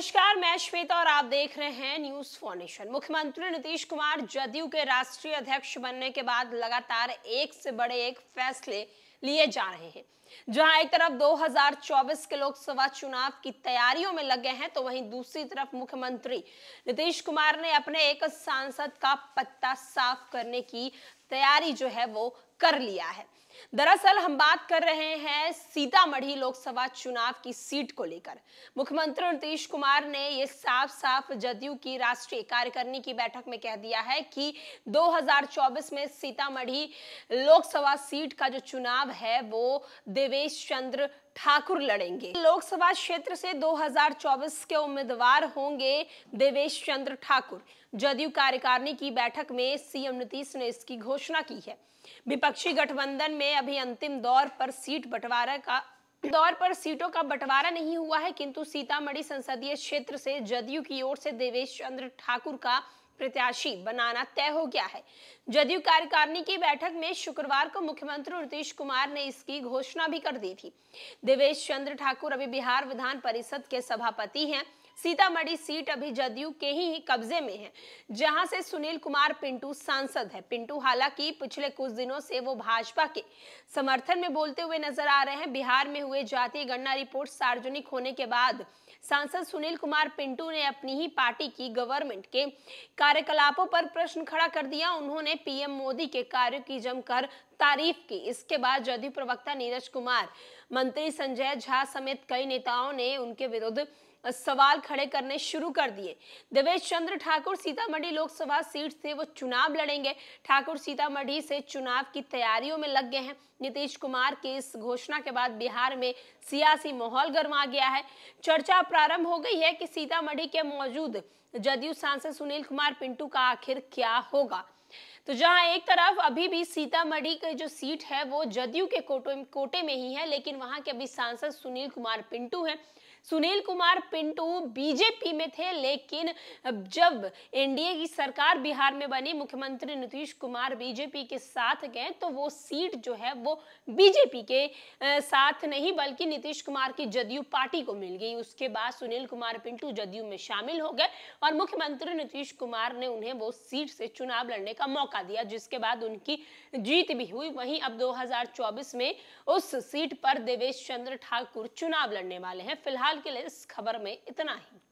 नमस्कार मैं श्वेता और आप देख रहे हैं न्यूज फाउंडेशन मुख्यमंत्री नीतीश कुमार जदयू के राष्ट्रीय अध्यक्ष बनने के बाद लगातार एक से बड़े एक फैसले लिए जा रहे हैं जहां एक तरफ 2024 के लोकसभा चुनाव की तैयारियों में लगे हैं तो वहीं दूसरी तरफ मुख्यमंत्री नीतीश कुमार ने अपने एक सांसद का पत्ता साफ करने की तैयारी जो है वो कर लिया है दरअसल हम बात कर रहे हैं सीतामढ़ी लोकसभा चुनाव की सीट को लेकर मुख्यमंत्री नीतीश कुमार ने यह साफ साफ जदयू की राष्ट्रीय कार्यकारिणी की बैठक में कह दिया है कि 2024 में सीतामढ़ी लोकसभा सीट का जो चुनाव है वो देवेश चंद्र ठाकुर लड़ेंगे लोकसभा क्षेत्र से 2024 के उम्मीदवार होंगे देवेश चंद्र ठाकुर जदयू कार्यकारिणी की बैठक में सीएम नीतीश ने इसकी घोषणा की है विपक्ष विपक्षी गठबंधन में अभी अंतिम दौर पर सीट बंटवारा का दौर पर सीटों का बंटवारा नहीं हुआ है किंतु सीतामढ़ी संसदीय क्षेत्र से जदयू की ओर से देवेश चंद्र ठाकुर का प्रत्याशी बनाना तय हो गया है जदयू कार्यकारिणी की बैठक में शुक्रवार को मुख्यमंत्री नीतीश कुमार ने इसकी घोषणा भी कर दी थी देवेश चंद्र ठाकुर अभी बिहार विधान परिषद के सभापति हैं सीतामढ़ी सीट अभी जदयू के ही कब्जे में है जहां से सुनील कुमार पिंटू सांसद है पिंटू हालांकि पिछले कुछ दिनों से वो भाजपा के समर्थन में बोलते हुए नजर आ रहे हैं बिहार में हुए जातीय गणना रिपोर्ट सार्वजनिक होने के बाद सांसद सुनील कुमार पिंटू ने अपनी ही पार्टी की गवर्नमेंट के कार्यकलापों पर प्रश्न खड़ा कर दिया उन्होंने पीएम मोदी के कार्य की जमकर तारीफ की इसके बाद जदयू प्रवक्ता नीरज कुमार मंत्री संजय झा समेत कई नेताओं ने उनके विरुद्ध सवाल खड़े करने शुरू कर दिए देवेश चंद्र ठाकुर सीतामढ़ी लोकसभा सीट से वो चुनाव लड़ेंगे ठाकुर सीतामढ़ी से चुनाव की तैयारियों में लग गए हैं नीतीश कुमार की इस घोषणा के बाद बिहार में सियासी माहौल गर्मा गया है चर्चा प्रारंभ हो गई है कि सीतामढ़ी के मौजूद जदयू सांसद सुनील कुमार पिंटू का आखिर क्या होगा तो जहां एक तरफ अभी भी सीतामढ़ी की जो सीट है वो जदयू के कोटे कोटे में ही है लेकिन वहां के अभी सांसद सुनील कुमार पिंटू हैं सुनील कुमार पिंटू बीजेपी में थे लेकिन जब एनडीए की सरकार बिहार में बनी मुख्यमंत्री नीतीश कुमार बीजेपी के साथ गए तो वो सीट जो है वो बीजेपी के साथ नहीं बल्कि नीतीश कुमार की जदयू पार्टी को मिल गई उसके बाद सुनील कुमार पिंटू जदयू में शामिल हो गए और मुख्यमंत्री नीतीश कुमार ने उन्हें वो सीट से चुनाव लड़ने का मौका दिया जिसके बाद उनकी जीत भी हुई वहीं अब 2024 में उस सीट पर देवेश चंद्र ठाकुर चुनाव लड़ने वाले हैं फिलहाल के लिए इस खबर में इतना ही